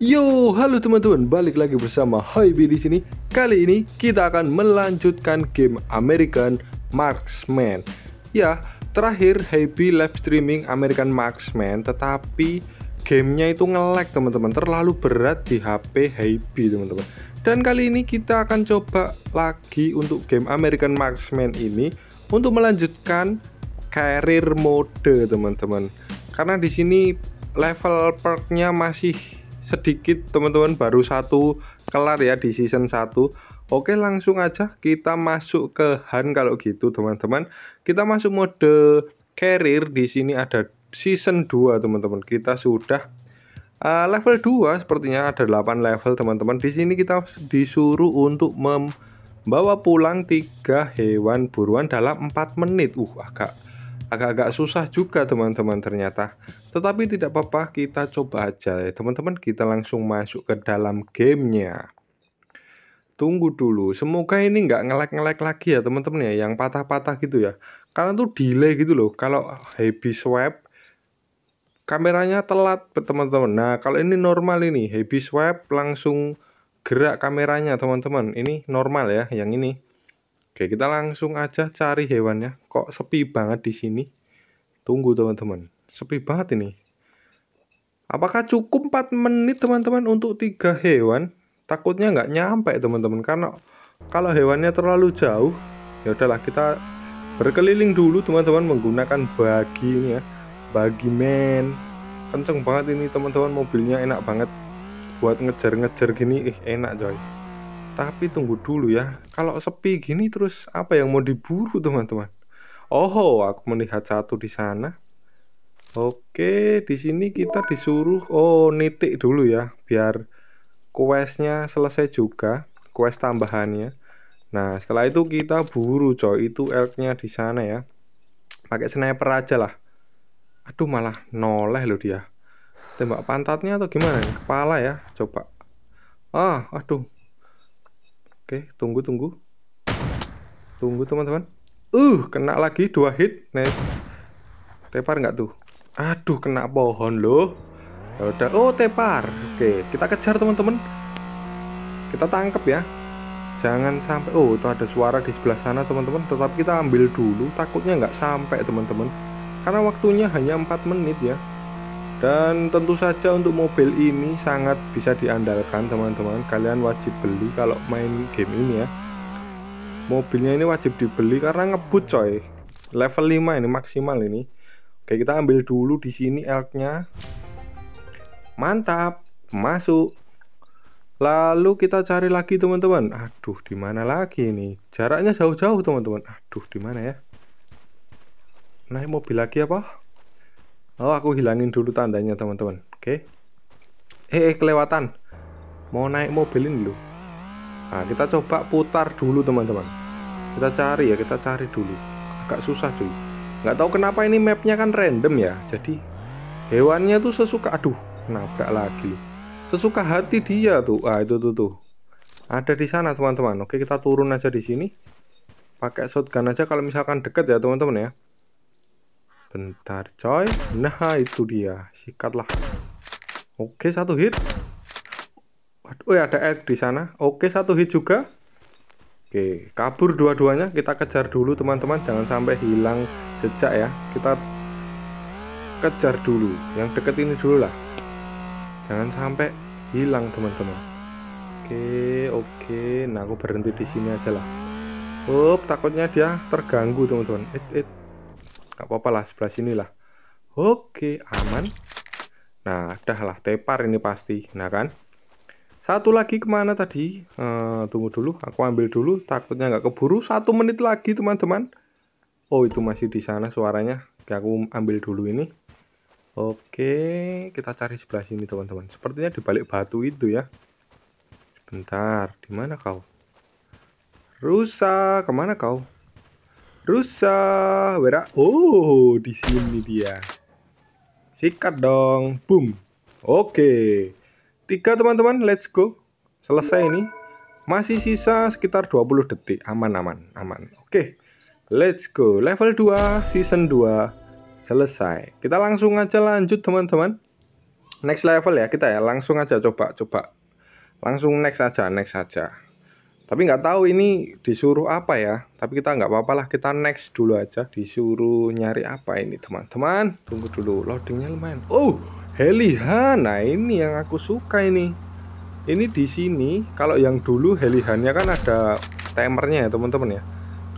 Yo, halo teman-teman, balik lagi bersama Hoibi di sini. Kali ini kita akan melanjutkan game American Marksman. Ya, terakhir Happy live streaming American Marksman, tetapi gamenya itu ngelag teman-teman, terlalu berat di HP Happy teman-teman. Dan kali ini kita akan coba lagi untuk game American Marksman ini untuk melanjutkan karir mode teman-teman. Karena di sini level perknya masih sedikit teman-teman baru satu kelar ya di season 1 Oke langsung aja kita masuk ke Han kalau gitu teman-teman kita masuk mode carrier di sini ada season 2 teman-teman kita sudah uh, level 2 sepertinya ada 8 level teman-teman di sini kita disuruh untuk membawa pulang tiga hewan buruan dalam 4 menit uh agak agak-agak susah juga teman-teman ternyata tetapi tidak apa-apa kita coba aja ya teman-teman kita langsung masuk ke dalam gamenya tunggu dulu semoga ini nggak ngelag ngelag lagi ya teman-teman ya yang patah-patah gitu ya karena tuh delay gitu loh kalau heavy swipe kameranya telat teman-teman nah kalau ini normal ini heavy swipe langsung gerak kameranya teman-teman ini normal ya yang ini Oke, kita langsung aja cari hewannya. Kok sepi banget di sini? Tunggu teman-teman. Sepi banget ini. Apakah cukup 4 menit teman-teman untuk tiga hewan? Takutnya nggak nyampe teman-teman karena kalau hewannya terlalu jauh, ya udahlah kita berkeliling dulu teman-teman menggunakan bagi ini ya. Bagi men. Kenceng banget ini teman-teman mobilnya enak banget buat ngejar-ngejar gini, eh, enak coy. Tapi tunggu dulu ya. Kalau sepi gini terus apa yang mau diburu teman-teman? Oh, aku melihat satu di sana. Oke, di sini kita disuruh oh nitik dulu ya biar questnya selesai juga, quest tambahannya. Nah, setelah itu kita buru coy, itu elknya di sana ya. Pakai sniper aja lah. Aduh malah noleh loh dia. Tembak pantatnya atau gimana Kepala ya, coba. Ah, aduh, Oke, tunggu tunggu. Tunggu teman-teman. Uh, kena lagi dua hit. Nice. Tepar nggak tuh? Aduh, kena pohon loh. Ya udah, oh tepar. Oke, kita kejar teman-teman. Kita tangkap ya. Jangan sampai oh itu ada suara di sebelah sana teman-teman. Tetap kita ambil dulu, takutnya nggak sampai teman-teman. Karena waktunya hanya 4 menit ya dan tentu saja untuk mobil ini sangat bisa diandalkan teman-teman kalian wajib beli kalau main game ini ya mobilnya ini wajib dibeli karena ngebut coy level 5 ini maksimal ini oke kita ambil dulu di sini elknya mantap masuk lalu kita cari lagi teman-teman aduh dimana lagi ini jaraknya jauh-jauh teman-teman aduh dimana ya naik mobil lagi apa Oh, aku hilangin dulu tandanya, teman-teman. Oke. Okay. Eh, eh, kelewatan. Mau naik mobil ini loh. Nah, kita coba putar dulu, teman-teman. Kita cari ya, kita cari dulu. Agak susah, cuy. Nggak tahu kenapa ini mapnya kan random ya. Jadi, hewannya tuh sesuka... Aduh, nabrak lagi loh. Sesuka hati dia tuh. Ah, itu tuh tuh. Ada di sana, teman-teman. Oke, kita turun aja di sini. Pakai shotgun aja kalau misalkan deket ya, teman-teman ya. Bentar coy. Nah itu dia. Sikatlah. Oke satu hit. Waduh ada air di sana. Oke satu hit juga. Oke kabur dua-duanya. Kita kejar dulu teman-teman. Jangan sampai hilang jejak ya. Kita kejar dulu. Yang deket ini dulu lah. Jangan sampai hilang teman-teman. Oke oke. Nah aku berhenti di sini aja lah. Up takutnya dia terganggu teman-teman. It it nggak apa-apa lah sebelah sini lah oke aman nah dah lah tepar ini pasti nah kan satu lagi kemana tadi uh, tunggu dulu aku ambil dulu takutnya nggak keburu satu menit lagi teman-teman oh itu masih di sana suaranya Oke, aku ambil dulu ini oke kita cari sebelah sini teman-teman sepertinya di balik batu itu ya sebentar mana kau rusak, kemana kau rusak berak oh di sini dia sikat dong boom oke tiga teman-teman let's go selesai ini masih sisa sekitar 20 detik aman aman aman oke let's go level 2 season 2 selesai kita langsung aja lanjut teman-teman next level ya kita ya langsung aja coba coba langsung next aja next aja tapi nggak tahu ini disuruh apa ya tapi kita nggak apa-apa lah kita next dulu aja disuruh nyari apa ini teman-teman tunggu dulu loadingnya lumayan oh Helihan nah ini yang aku suka ini ini di sini kalau yang dulu Helihannya kan ada timernya ya teman-teman ya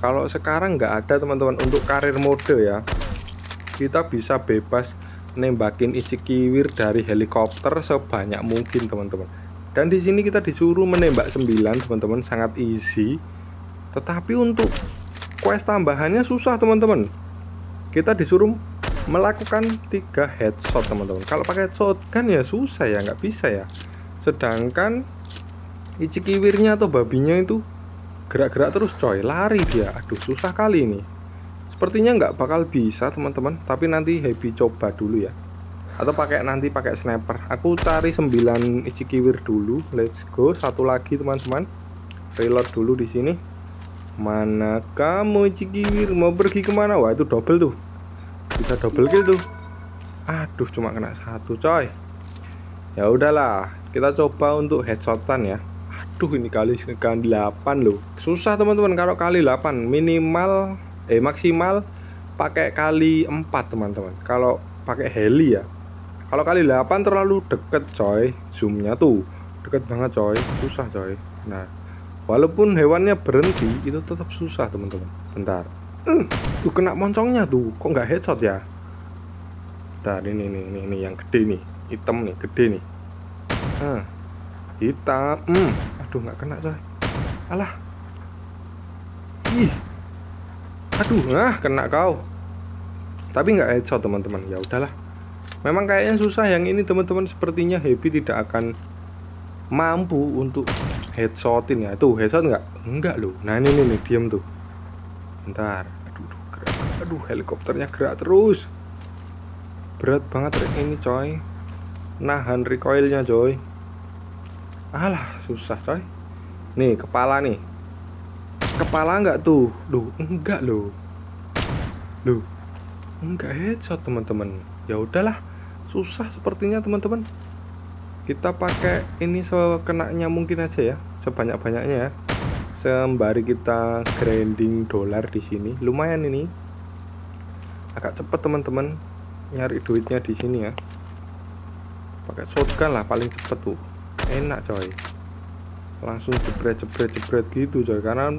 kalau sekarang nggak ada teman-teman untuk karir mode ya kita bisa bebas nembakin isi kiwir dari helikopter sebanyak mungkin teman-teman dan di sini kita disuruh menembak 9 teman-teman sangat easy tetapi untuk quest tambahannya susah teman-teman kita disuruh melakukan tiga headshot teman-teman kalau pakai headshot kan ya susah ya nggak bisa ya sedangkan icikiwirnya atau babinya itu gerak-gerak terus coy lari dia aduh susah kali ini sepertinya nggak bakal bisa teman-teman tapi nanti happy coba dulu ya atau pakai nanti pakai sniper aku cari 9 ichikiwir dulu let's go satu lagi teman-teman reload dulu di sini mana kamu ichikiwir mau pergi kemana wah itu double tuh bisa double kill tuh aduh cuma kena satu coy ya udahlah kita coba untuk headshotan ya aduh ini kali sekian 8 loh susah teman-teman kalau kali 8 minimal eh maksimal pakai kali 4 teman-teman kalau pakai heli ya kalau kali 8 terlalu deket coy zoomnya tuh deket banget coy susah coy nah walaupun hewannya berhenti itu tetap susah teman-teman bentar uh, tuh kena moncongnya tuh kok nggak headshot ya bentar ini nih ini, ini yang gede nih hitam nih gede nih nah, hitam hmm. aduh nggak kena coy alah ih aduh nah kena kau tapi nggak headshot teman-teman ya udahlah memang kayaknya susah yang ini teman-teman sepertinya Happy tidak akan mampu untuk headshotin ya tuh headshot nggak enggak loh nah ini nih, nih diam tuh bentar aduh aduh, gerak, aduh helikopternya gerak terus berat banget ini coy nahan recoilnya coy alah susah coy nih kepala nih kepala enggak tuh duh enggak loh duh enggak headshot teman-teman ya udahlah susah sepertinya teman-teman kita pakai ini sekenaknya mungkin aja ya sebanyak-banyaknya ya sembari kita grinding dolar di sini lumayan ini agak cepet teman-teman nyari duitnya di sini ya pakai shotgun lah paling cepet tuh enak coy langsung jebret jebret jebret gitu coy karena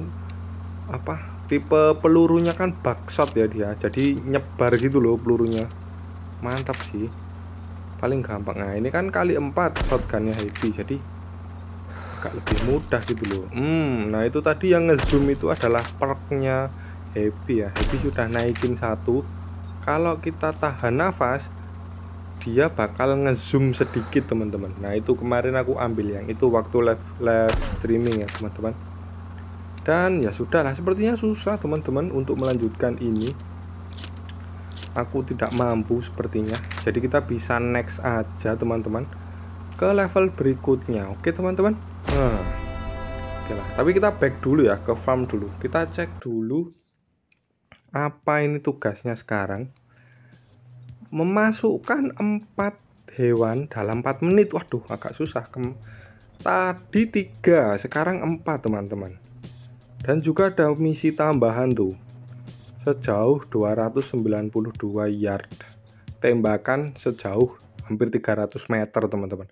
apa tipe pelurunya kan backshot ya dia jadi nyebar gitu loh pelurunya mantap sih paling gampang nah ini kan kali empat shotgunnya heavy jadi agak lebih mudah gitu loh hmm nah itu tadi yang ngezoom itu adalah perknya heavy ya heavy sudah naikin satu kalau kita tahan nafas dia bakal ngezoom sedikit teman-teman nah itu kemarin aku ambil yang itu waktu live, live streaming ya teman-teman dan ya sudahlah sepertinya susah teman-teman untuk melanjutkan ini aku tidak mampu sepertinya jadi kita bisa next aja teman-teman ke level berikutnya oke teman-teman nah, oke lah tapi kita back dulu ya ke farm dulu kita cek dulu apa ini tugasnya sekarang memasukkan empat hewan dalam 4 menit waduh agak susah Kem tadi tiga, sekarang empat teman-teman dan juga ada misi tambahan tuh sejauh 292 yard tembakan sejauh hampir 300 meter teman-teman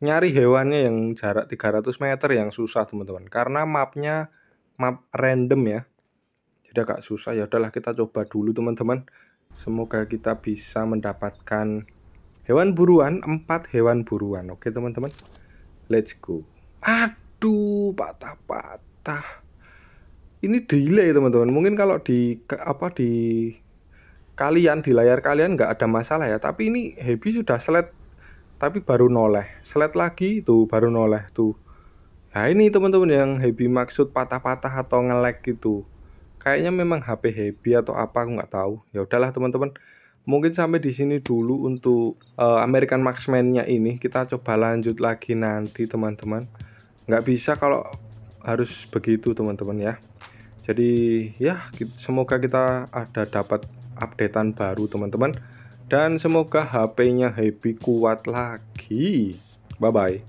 nyari hewannya yang jarak 300 meter yang susah teman-teman karena mapnya map random ya jadi agak susah ya udahlah kita coba dulu teman-teman semoga kita bisa mendapatkan hewan buruan 4 hewan buruan oke teman-teman let's go aduh patah-patah ini delay teman-teman mungkin kalau di apa di kalian di layar kalian nggak ada masalah ya tapi ini happy sudah selet tapi baru noleh selet lagi tuh baru noleh tuh nah ini teman-teman yang happy maksud patah-patah atau ngelek gitu kayaknya memang HP happy atau apa aku nggak tahu ya udahlah teman-teman mungkin sampai di sini dulu untuk uh, American Maxman-nya ini kita coba lanjut lagi nanti teman-teman nggak bisa kalau harus begitu teman-teman ya jadi ya semoga kita ada dapat updatean baru teman-teman dan semoga HP-nya Happy kuat lagi bye bye